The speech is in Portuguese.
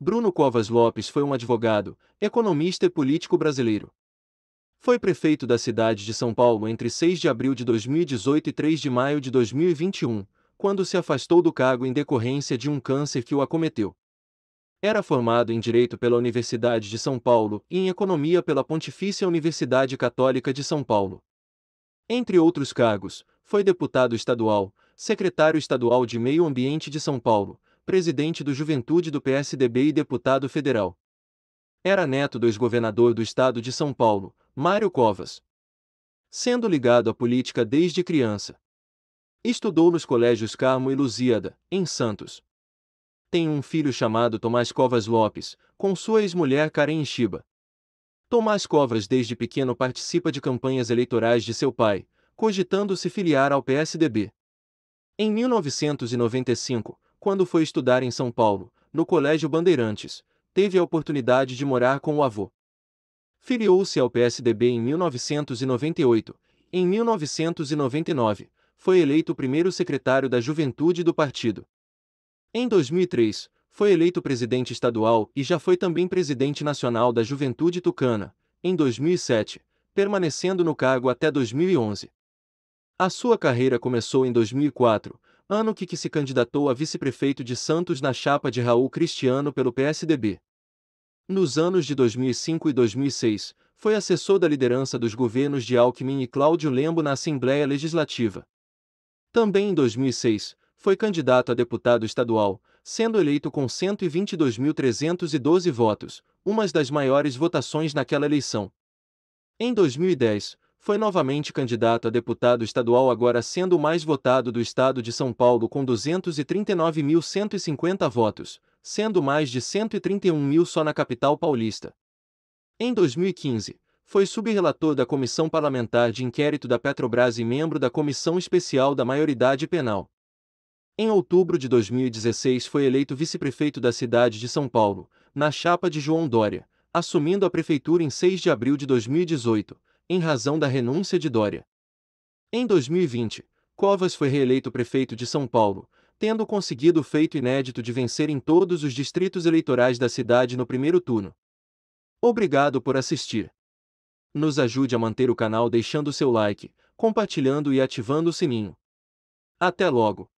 Bruno Covas Lopes foi um advogado, economista e político brasileiro. Foi prefeito da cidade de São Paulo entre 6 de abril de 2018 e 3 de maio de 2021, quando se afastou do cargo em decorrência de um câncer que o acometeu. Era formado em Direito pela Universidade de São Paulo e em Economia pela Pontifícia Universidade Católica de São Paulo. Entre outros cargos, foi deputado estadual, secretário estadual de Meio Ambiente de São Paulo, presidente do Juventude do PSDB e deputado federal. Era neto do ex-governador do estado de São Paulo, Mário Covas. Sendo ligado à política desde criança. Estudou nos colégios Carmo e Lusíada, em Santos. Tem um filho chamado Tomás Covas Lopes, com sua ex-mulher Karen Chiba. Tomás Covas desde pequeno participa de campanhas eleitorais de seu pai, cogitando se filiar ao PSDB. Em 1995, quando foi estudar em São Paulo, no Colégio Bandeirantes, teve a oportunidade de morar com o avô. Filiou-se ao PSDB em 1998. Em 1999, foi eleito primeiro secretário da Juventude do partido. Em 2003, foi eleito presidente estadual e já foi também presidente nacional da Juventude Tucana, em 2007, permanecendo no cargo até 2011. A sua carreira começou em 2004, ano que, que se candidatou a vice-prefeito de Santos na chapa de Raul Cristiano pelo PSDB. Nos anos de 2005 e 2006, foi assessor da liderança dos governos de Alckmin e Cláudio Lembo na Assembleia Legislativa. Também em 2006, foi candidato a deputado estadual, sendo eleito com 122.312 votos, uma das maiores votações naquela eleição. Em 2010, foi novamente candidato a deputado estadual, agora sendo o mais votado do estado de São Paulo com 239.150 votos, sendo mais de 131 mil só na capital paulista. Em 2015, foi subrelator da Comissão Parlamentar de Inquérito da Petrobras e membro da Comissão Especial da Maioridade Penal. Em outubro de 2016 foi eleito vice-prefeito da cidade de São Paulo, na chapa de João Dória, assumindo a prefeitura em 6 de abril de 2018, em razão da renúncia de Dória. Em 2020, Covas foi reeleito prefeito de São Paulo, tendo conseguido o feito inédito de vencer em todos os distritos eleitorais da cidade no primeiro turno. Obrigado por assistir. Nos ajude a manter o canal deixando seu like, compartilhando e ativando o sininho. Até logo!